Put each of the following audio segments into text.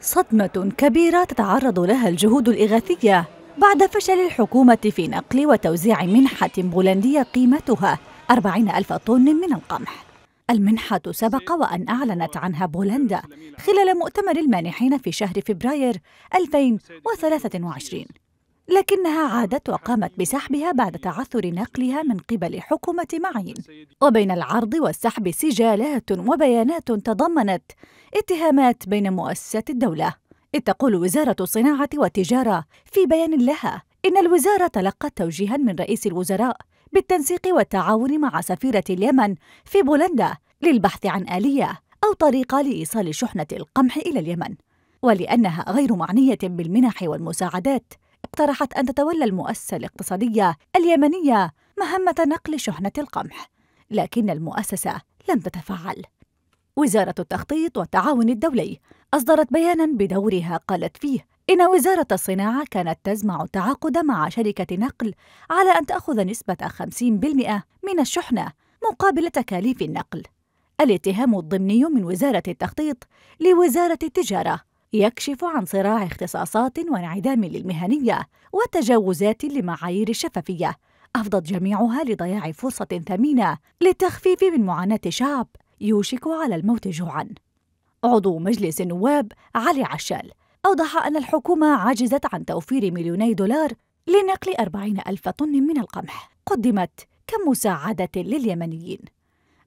صدمة كبيرة تتعرض لها الجهود الإغاثية بعد فشل الحكومة في نقل وتوزيع منحة بولندية قيمتها 40 ألف طن من القمح المنحة سبق وأن أعلنت عنها بولندا خلال مؤتمر المانحين في شهر فبراير 2023 لكنها عادت وقامت بسحبها بعد تعثر نقلها من قبل حكومة معين وبين العرض والسحب سجالات وبيانات تضمنت اتهامات بين مؤسسات الدولة إذ تقول وزارة الصناعة والتجارة في بيان لها إن الوزارة تلقت توجيها من رئيس الوزراء بالتنسيق والتعاون مع سفيرة اليمن في بولندا للبحث عن آلية أو طريقة لإيصال شحنة القمح إلى اليمن ولأنها غير معنية بالمنح والمساعدات اقترحت أن تتولى المؤسسة الاقتصادية اليمنية مهمة نقل شحنة القمح، لكن المؤسسة لم تتفعل. وزارة التخطيط والتعاون الدولي أصدرت بيانًا بدورها قالت فيه إن وزارة الصناعة كانت تزمع التعاقد مع شركة نقل على أن تأخذ نسبة 50% من الشحنة مقابل تكاليف النقل. الاتهام الضمني من وزارة التخطيط لوزارة التجارة يكشف عن صراع اختصاصات وانعدام للمهنية وتجاوزات لمعايير الشفافية أفضت جميعها لضياع فرصة ثمينة للتخفيف من معاناة شعب يوشك على الموت جوعا عضو مجلس النواب علي عشال أوضح أن الحكومة عجزت عن توفير مليوني دولار لنقل أربعين ألف طن من القمح قدمت كمساعدة لليمنيين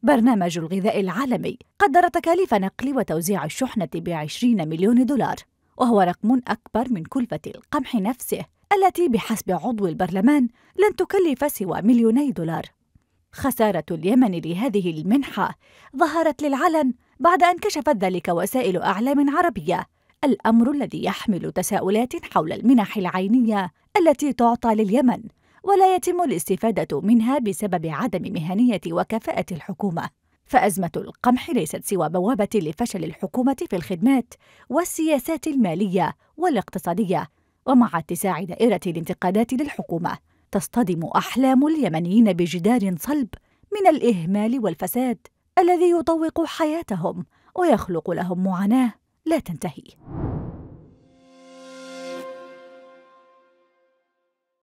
برنامج الغذاء العالمي قدر تكاليف نقل وتوزيع الشحنة ب 20 مليون دولار وهو رقم أكبر من كلفة القمح نفسه التي بحسب عضو البرلمان لن تكلف سوى مليوني دولار خسارة اليمن لهذه المنحة ظهرت للعلن بعد أن كشفت ذلك وسائل أعلام عربية الأمر الذي يحمل تساؤلات حول المنح العينية التي تعطى لليمن ولا يتم الاستفادة منها بسبب عدم مهنية وكفاءة الحكومة فأزمة القمح ليست سوى بوابة لفشل الحكومة في الخدمات والسياسات المالية والاقتصادية ومع اتساع دائرة الانتقادات للحكومة تصطدم أحلام اليمنيين بجدار صلب من الإهمال والفساد الذي يطوق حياتهم ويخلق لهم معاناة لا تنتهي